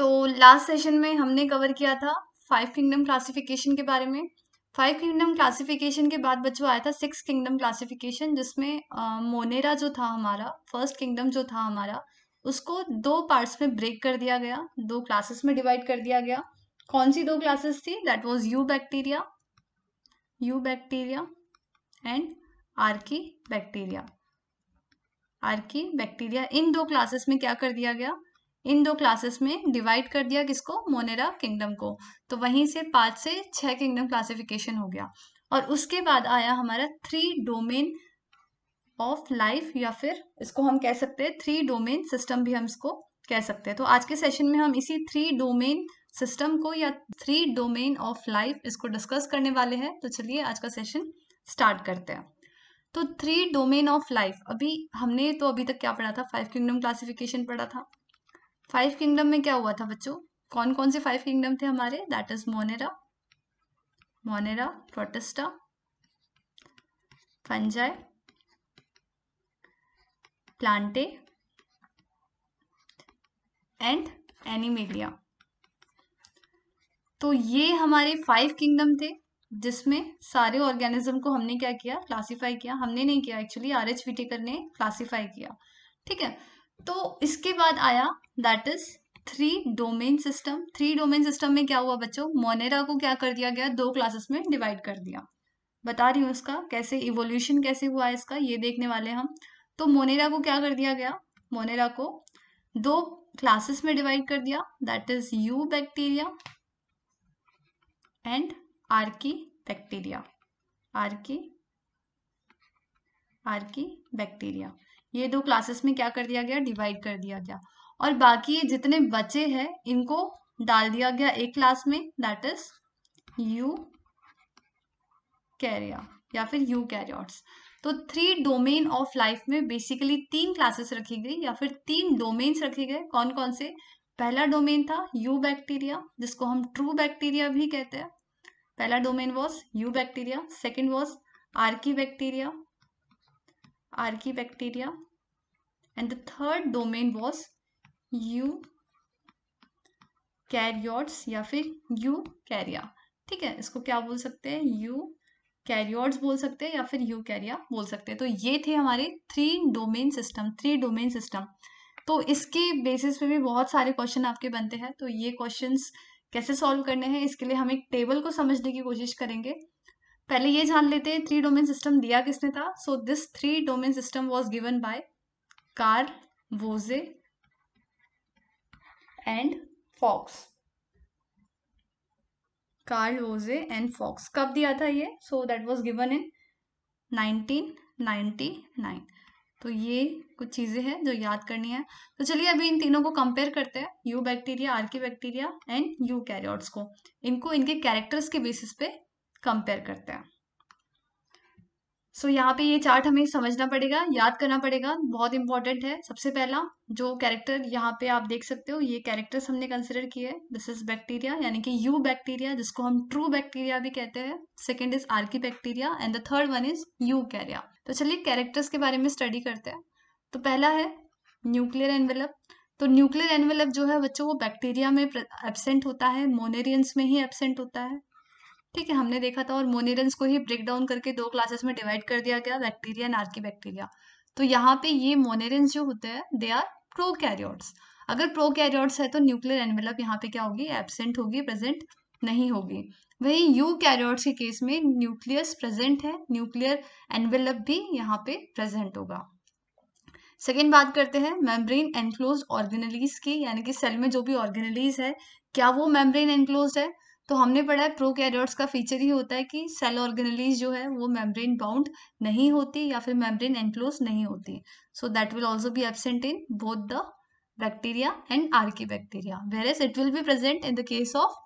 तो last session में हमने कवर किया था फाइव किंगडम क्लासिफिकेशन के बारे में फाइव किंगडम क्लासिफिकेशन के बाद बच्चों आया था सिक्स किंगडम क्लासिफिकेशन जिसमें मोनेरा जो था हमारा फर्स्ट किंगडम जो था हमारा उसको दो पार्ट्स में ब्रेक कर दिया गया दो क्लासेस में डिवाइड कर दिया गया कौन सी दो क्लासेस थी that was eubacteria eubacteria and archaebacteria archaebacteria इन दो क्लासेस में क्या कर दिया गया इन दो क्लासेस में डिवाइड कर दिया किसको मोनेरा किंगडम को तो वहीं से पांच से छह किंगडम क्लासिफिकेशन हो गया और उसके बाद आया हमारा थ्री डोमेन ऑफ लाइफ या फिर इसको हम कह सकते हैं थ्री डोमेन सिस्टम भी हम इसको कह सकते हैं तो आज के सेशन में हम इसी थ्री डोमेन सिस्टम को या थ्री डोमेन ऑफ लाइफ इसको डिस्कस करने वाले हैं तो चलिए आज का सेशन स्टार्ट करते हैं तो थ्री डोमेन ऑफ लाइफ अभी हमने तो अभी तक क्या पढ़ा था फाइव किंगडम क्लासिफिकेशन पढ़ा था फाइव किंगडम में क्या हुआ था बच्चों कौन कौन से फाइव किंगडम थे हमारे that is Monera Monera Protista fungi Plantae and Animalia तो ये हमारे फाइव किंगडम थे जिसमें सारे ऑर्गेनिज्म को हमने क्या किया क्लासिफाई किया हमने नहीं किया एक्चुअली आर एच वी ने क्लासीफाई किया ठीक है तो इसके बाद आया that is three domain system three domain system में क्या हुआ बच्चों मोनेरा को क्या कर दिया गया दो क्लासेस में डिवाइड कर दिया बता रही हूँ इसका कैसे इवोल्यूशन कैसे हुआ है इसका ये देखने वाले हम तो मोनेरा को क्या कर दिया गया मोनेरा को दो क्लासेस में डिवाइड कर दिया that is eubacteria and archaebacteria archae archaebacteria ये दो क्लासेस में क्या कर दिया गया डिवाइड कर दिया गया और बाकी ये जितने बचे हैं इनको डाल दिया गया एक क्लास में दैट इज यू कैरिया या फिर यू कैरियॉर्ट्स तो थ्री डोमेन ऑफ लाइफ में बेसिकली तीन क्लासेस रखी गई या फिर तीन डोमेन्स रखे गए कौन कौन से पहला डोमेन था यू बैक्टीरिया जिसको हम ट्रू बैक्टीरिया भी कहते हैं पहला domain was eubacteria second was archaebacteria archaebacteria and the third domain was eukaryotes या फिर यू कैरिया ठीक है इसको क्या बोल सकते हैं यू कैरियोट्स बोल सकते हैं या फिर यू कैरिया बोल सकते हैं तो ये थे हमारे three domain system three domain system तो इसके बेसिस पे भी बहुत सारे क्वेश्चन आपके बनते हैं तो ये क्वेश्चंस कैसे सॉल्व करने हैं इसके लिए हम एक टेबल को समझने की कोशिश करेंगे पहले ये जान लेते हैं थ्री डोमेन सिस्टम दिया किसने था so this three domain system was given by Carl Woese and Fox Carl Woese and Fox कब दिया था ये so that was given in nineteen nine तो ये कुछ चीज़ें हैं जो याद करनी है तो चलिए अभी इन तीनों को कंपेयर करते हैं eubacteria archaebacteria and eukaryotes को इनको इनके कैरेक्टर्स के बेसिस पे कंपेयर करते हैं सो so, यहाँ पे ये चार्ट हमें समझना पड़ेगा याद करना पड़ेगा बहुत इंपॉर्टेंट है सबसे पहला जो कैरेक्टर यहाँ पे आप देख सकते हो ये कैरेक्टर्स हमने कंसिडर किए है दिस इज बैक्टीरिया यानी कि यू बैक्टीरिया जिसको हम ट्रू बैक्टीरिया भी कहते हैं second is archaebacteria and the third one is eukarya तो चलिए कैरेक्टर्स के बारे में स्टडी करते हैं तो पहला है न्यूक्लियर एनवेलप तो न्यूक्लियर एनवेलप जो है बच्चों वो बैक्टीरिया में एबसेंट होता है मोनेरियंस में ही एबसेंट होता है ठीक है हमने देखा था और मोनेरेंस को ही ब्रेक डाउन करके दो क्लासेस में डिवाइड कर दिया गया बैक्टीरिया एंड आर्की बैक्टीरिया तो यहाँ पे ये मोनेरेंस जो होते हैं दे आर प्रो कैरियोट्स अगर प्रो कैरियोट्स है तो न्यूक्लियर एनवेलप यहाँ पे क्या होगी एबसेंट होगी प्रेजेंट नहीं होगी वही यू कैरियोट्स के केस में न्यूक्लियस प्रेजेंट है न्यूक्लियर एनवेलप भी यहाँ पे प्रेजेंट होगा सेकेंड बात करते हैं मेम्ब्रेन एनक्लोज ऑर्गेनलीज की यानी कि सेल में जो भी ऑर्गेनलीज है क्या वो मेम्ब्रेन एनक्लोज है तो हमने पढ़ा है प्रोकैरियोट्स का फीचर ही होता है कि सेल ऑर्गेनलीज जो है वो मेम्ब्रेन बाउंड नहीं होती या फिर मेम्ब्रेन एनक्लोज नहीं होती so that will also be absent in both the bacteria and archaebacteria whereas it will be present in the case of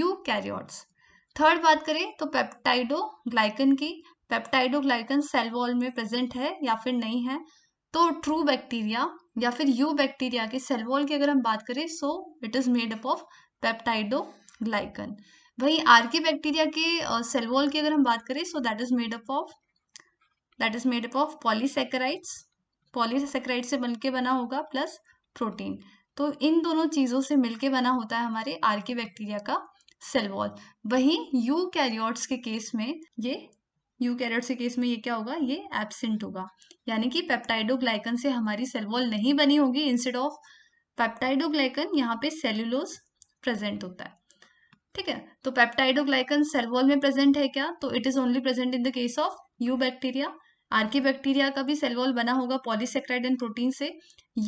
eukaryotes third बात करें तो पेप्टाइडो ग्लाइकन की पेप्टाइडो ग्लाइकन सेल वॉल में present है या फिर नहीं है तो ट्रू बैक्टीरिया या फिर यू बैक्टीरिया के सेल वॉल की अगर हम बात करें so it is made up of peptidoglycan वही आरके बैक्टीरिया के सेलवॉल की अगर हम बात करें so that is made up of that is made up of polysaccharides polysaccharide से बनके बना होगा प्लस प्रोटीन तो इन दोनों चीज़ों से मिलके बना होता है हमारे आरके बैक्टीरिया का सेल वॉल यू कैरियोट्स के केस में ये यू कैरियोट्स के केस में ये क्या होगा ये एबसेंट होगा यानी कि पेप्टाइडोग्लाइकन से हमारी सेल वॉल नहीं बनी होगी इंस्टेड ऑफ पेप्टाइडोग्लाइकन यहाँ पे सेल्यूलोज प्रेजेंट होता है ठीक है तो पेप्टाइडोग्लाइकन सेलवॉल में प्रेजेंट है क्या तो it is only present in the case of eubacteria archaebacteria का भी सेलवॉल बना होगा पॉलीसेक्राइड एंड प्रोटीन से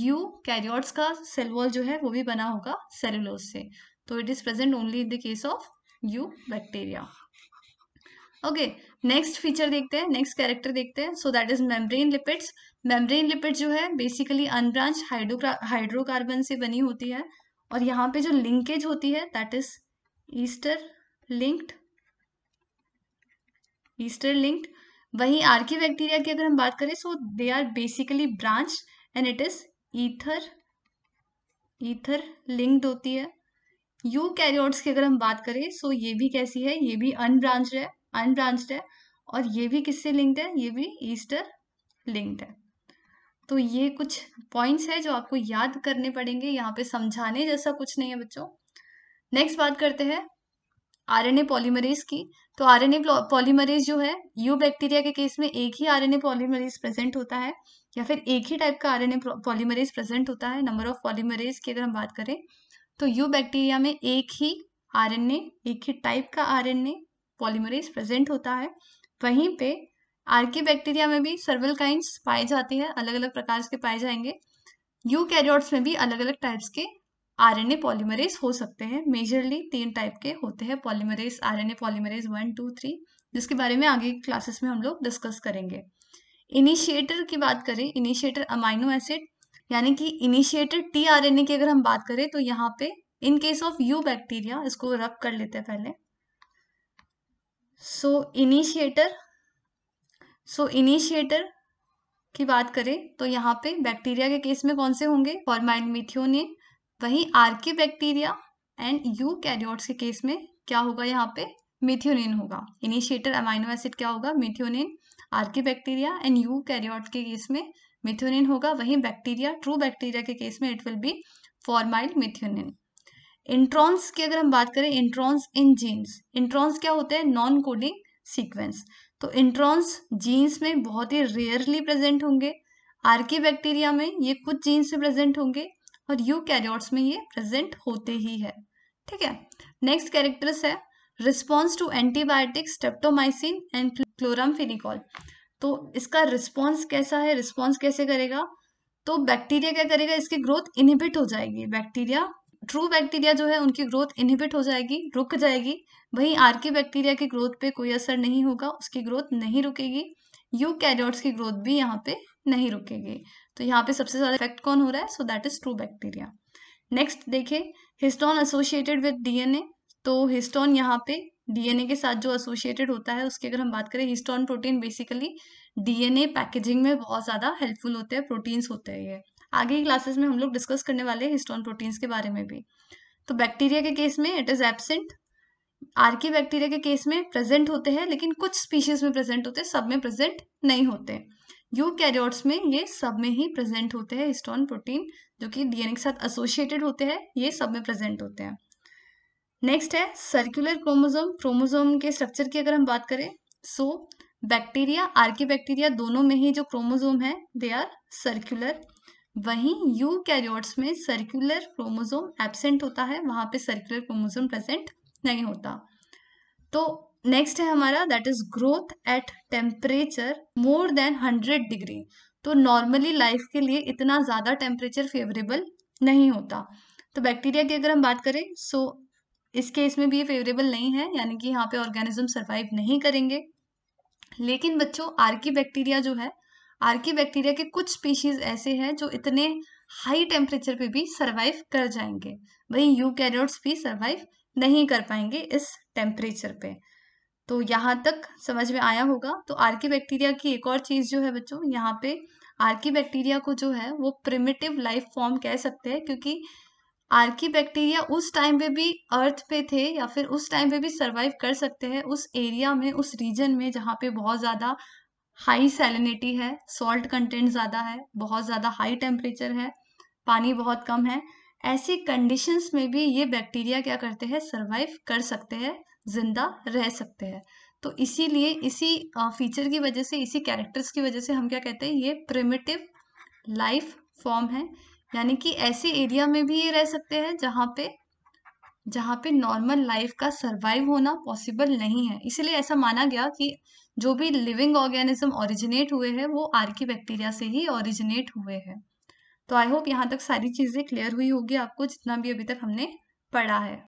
यू कैरियोट्स का सेलवॉल जो है वो भी बना होगा सेलुलोज से तो it is present only in the case of eubacteria okay next feature देखते हैं नेक्स्ट कैरेक्टर देखते हैं so that is membrane lipids membrane lipid जो है बेसिकली अनब्रांच हाइड्रो हाइड्रोकार्बन से बनी होती है और यहाँ पे जो लिंकेज होती है that is ester linked ester linked वही आर्की बैक्टीरिया की अगर हम बात करें so they are basically branch and it is ether ether linked होती है यू कैरियोट्स की अगर हम बात करें सो ये भी कैसी है ये भी अनब्रांच है अनब्रांच है और ये भी किससे लिंक्ड है ये भी ईस्टर लिंक्ड है तो ये कुछ पॉइंट्स है जो आपको याद करने पड़ेंगे यहाँ पे समझाने जैसा कुछ नहीं है बच्चों नेक्स्ट बात करते हैं आरएनए पॉलीमरेज की तो आरएनए पॉलीमरेज जो है यू बैक्टीरिया के केस में एक ही आरएनए पॉलीमरेज प्रेजेंट होता है या फिर एक ही टाइप का आरएनए पॉलीमरेज प्रेजेंट होता है नंबर ऑफ पॉलीमरेज की अगर हम बात करें तो यू बैक्टीरिया में एक ही आरएनए एक ही टाइप का आरएनए पॉलीमरेज प्रेजेंट होता है वहीं पे के बैक्टीरिया में भी सर्वल काइंड पाए जाते हैं अलग अलग प्रकार के पाए जाएंगे यू में भी अलग अलग टाइप्स के आरएनए पॉलीमरेज हो सकते हैं मेजरली तीन टाइप के होते हैं polymerase RNA polymerase one two three जिसके बारे में आगे क्लासेस में हम लोग डिस्कस करेंगे इनिशिएटर की बात करें इनिशिएटर अमाइनो एसिड यानी कि इनिशिएटर टीआरएनए की अगर हम बात करें तो यहाँ पे in case of eubacteria इसको रब कर लेते हैं पहले सो इनिशिएटर सो इनिशिएटर की बात करें तो यहाँ पे बैक्टीरिया के केस में कौन से होंगे फॉर्माइन मिथियोनिन वहीं archaebacteria and eukaryotes के केस में क्या होगा यहाँ पे मिथ्योनिन होगा इनिशिएटर अमाइनो एसिड क्या होगा methionine archaebacteria and eukaryote के केस में मिथ्योनिन होगा वहीं बैक्टीरिया ट्रू बैक्टीरिया के केस में it will be formyl methionine introns की अगर हम बात करें इंट्रॉन्स इन जीन्स इंट्रॉन्स क्या होते हैं नॉन कोडिंग सीक्वेंस तो इंट्रॉन्स जीन्स में बहुत ही रेयरली प्रेजेंट होंगे आर्की बैक्टीरिया में ये कुछ जीन्स में प्रेजेंट होंगे और यूकैरियोट्स में ये प्रेजेंट होते ही है ठीक है नेक्स्ट कैरेक्टर्स है response to antibiotic streptomycin and chloramphenicol तो इसका रिस्पॉन्स कैसा है रिस्पॉन्स कैसे करेगा तो बैक्टीरिया क्या करेगा इसकी ग्रोथ इनहिबिट हो जाएगी बैक्टीरिया ट्रू बैक्टीरिया जो है उनकी ग्रोथ इनहिबिट हो जाएगी रुक जाएगी वहीं आर के बैक्टीरिया की ग्रोथ पे कोई असर नहीं होगा उसकी ग्रोथ नहीं रुकेगी यू कैरियोट्स की ग्रोथ भी यहाँ पे नहीं रुकेगी तो यहाँ पे सबसे ज़्यादा इफेक्ट कौन हो रहा है so that is true bacteria next देखें हिस्टोन एसोसिएटेड विद डीएनए तो हिस्टोन यहाँ पे डीएनए के साथ जो एसोसिएटेड होता है उसकी अगर हम बात करें histone protein basically DNA packaging में बहुत ज़्यादा हेल्पफुल होते हैं प्रोटीन्स होते हैं ये आगे की क्लासेस में हम लोग डिस्कस करने वाले हिस्टोन प्रोटीन्स के बारे में भी तो बैक्टीरिया के केस में it is absent archaebacteria के केस में प्रेजेंट होते हैं लेकिन कुछ स्पीशीज में प्रेजेंट होते हैं सब में प्रेजेंट नहीं होते यूकैरियोट्स में ये सब में ही प्रेजेंट होते हैं हिस्टोन प्रोटीन जो कि डीएनए के साथ एसोसिएटेड होते हैं ये सब में प्रेजेंट होते हैं नेक्स्ट है सर्कुलर क्रोमोजोम क्रोमोजोम के स्ट्रक्चर की अगर हम बात करें सो बैक्टीरिया आर्की बैक्टीरिया दोनों में ही जो क्रोमोजोम है दे आर सर्कुलर वहीं यू कैरियोट्स में सर्कुलर क्रोमोजोम एबसेंट होता है वहां पे सर्कुलर क्रोमोजोम प्रेजेंट नहीं होता तो नेक्स्ट है हमारा that is growth at temperature more than hundred degree तो नॉर्मली लाइफ के लिए इतना ज़्यादा टेम्परेचर फेवरेबल नहीं होता तो बैक्टीरिया की अगर हम बात करें सो so, इस केस में भी ये फेवरेबल नहीं है यानी कि यहाँ पे ऑर्गेनिज्म सर्वाइव नहीं करेंगे लेकिन बच्चों आर्की बैक्टीरिया जो है आर्की बैक्टीरिया के कुछ स्पीशीज ऐसे हैं जो इतने हाई टेम्परेचर पे भी सर्वाइव कर जाएंगे वही यू भी सर्वाइव नहीं कर पाएंगे इस टेम्परेचर पे तो यहाँ तक समझ में आया होगा तो आर्की बैक्टीरिया की एक और चीज़ जो है बच्चों यहाँ पे आर्की बैक्टीरिया को जो है वो प्रिमिटिव लाइफ फॉर्म कह सकते हैं क्योंकि आर्की बैक्टीरिया उस टाइम पे भी अर्थ पे थे या फिर उस टाइम पे भी सर्वाइव कर सकते हैं उस एरिया में उस रीजन में जहाँ पे बहुत ज़्यादा हाई सैलिनिटी है सॉल्ट कंटेंट ज़्यादा है बहुत ज़्यादा हाई टेम्परेचर है पानी बहुत कम है ऐसी कंडीशंस में भी ये बैक्टीरिया क्या करते हैं सर्वाइव कर सकते हैं जिंदा रह सकते हैं तो इसीलिए इसी फीचर की वजह से इसी कैरेक्टर्स की वजह से हम क्या कहते हैं ये प्रिमिटिव लाइफ फॉर्म है यानी कि ऐसे एरिया में भी ये रह सकते हैं जहाँ पे जहाँ पे नॉर्मल लाइफ का सर्वाइव होना पॉसिबल नहीं है इसलिए ऐसा माना गया कि जो भी लिविंग ऑर्गेनिज्म ओरिजिनेट हुए हैं वो आर्की बैक्टीरिया से ही ओरिजिनेट हुए हैं तो आई होप यहाँ तक सारी चीज़ें क्लियर हुई होगी आपको जितना भी अभी तक हमने पढ़ा है